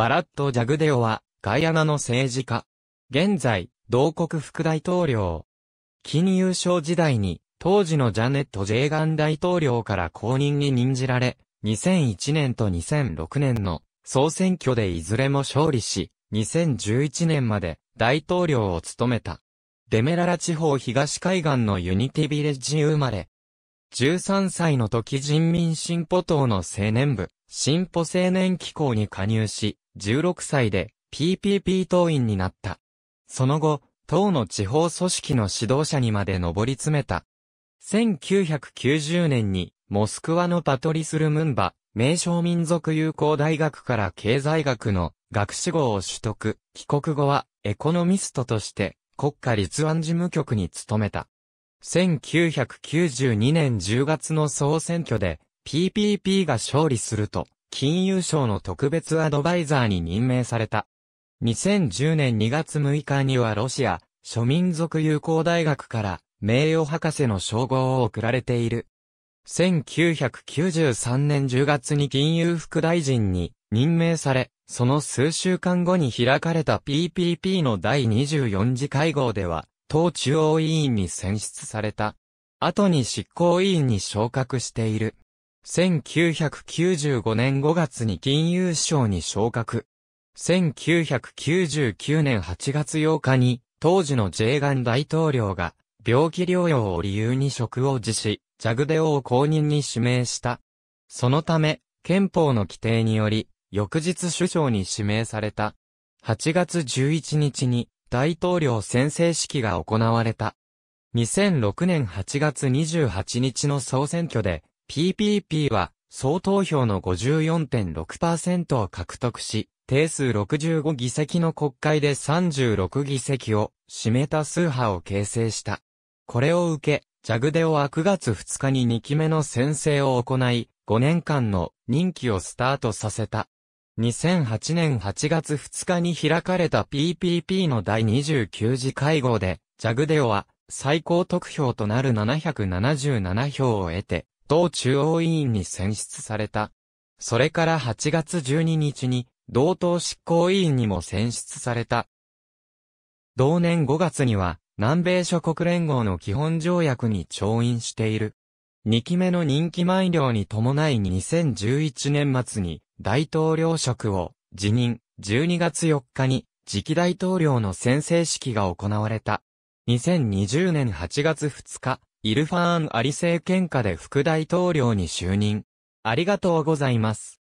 バラット・ジャグデオは、ガイアナの政治家。現在、同国副大統領。金融省時代に、当時のジャネット・ジェーガン大統領から公認に任じられ、2001年と2006年の総選挙でいずれも勝利し、2011年まで大統領を務めた。デメララ地方東海岸のユニティビレッジ生まれ、13歳の時人民進歩党の青年部、進歩青年機構に加入し、16歳で PPP 党員になった。その後、党の地方組織の指導者にまで上り詰めた。1990年に、モスクワのパトリス・ルムンバ、名称民族友好大学から経済学の学士号を取得、帰国後はエコノミストとして国家立案事務局に勤めた。1992年10月の総選挙で PPP が勝利すると、金融省の特別アドバイザーに任命された。2010年2月6日にはロシア、諸民族友好大学から名誉博士の称号を贈られている。1993年10月に金融副大臣に任命され、その数週間後に開かれた PPP の第24次会合では、党中央委員に選出された。後に執行委員に昇格している。1995年5月に金融省に昇格。1999年8月8日に、当時のジェーガン大統領が、病気療養を理由に職を辞し、ジャグデオを公認に指名した。そのため、憲法の規定により、翌日首相に指名された。8月11日に、大統領宣誓式が行われた。2006年8月28日の総選挙で、PPP は総投票の54.6%を獲得し、定数65議席の国会で36議席を占めた数派を形成した。これを受け、ジャグデオは9月2日に2期目の宣誓を行い、5年間の任期をスタートさせた。2008年8月2日に開かれた PPP の第29次会合で、ジャグデオは最高得票となる777票を得て、同中央委員に選出された。それから8月12日に、同党執行委員にも選出された。同年5月には、南米諸国連合の基本条約に調印している。2期目の任期満了に伴い2011年末に大統領職を辞任、12月4日に次期大統領の宣誓式が行われた。2020年8月2日、イルファーン・アリ政権下で副大統領に就任。ありがとうございます。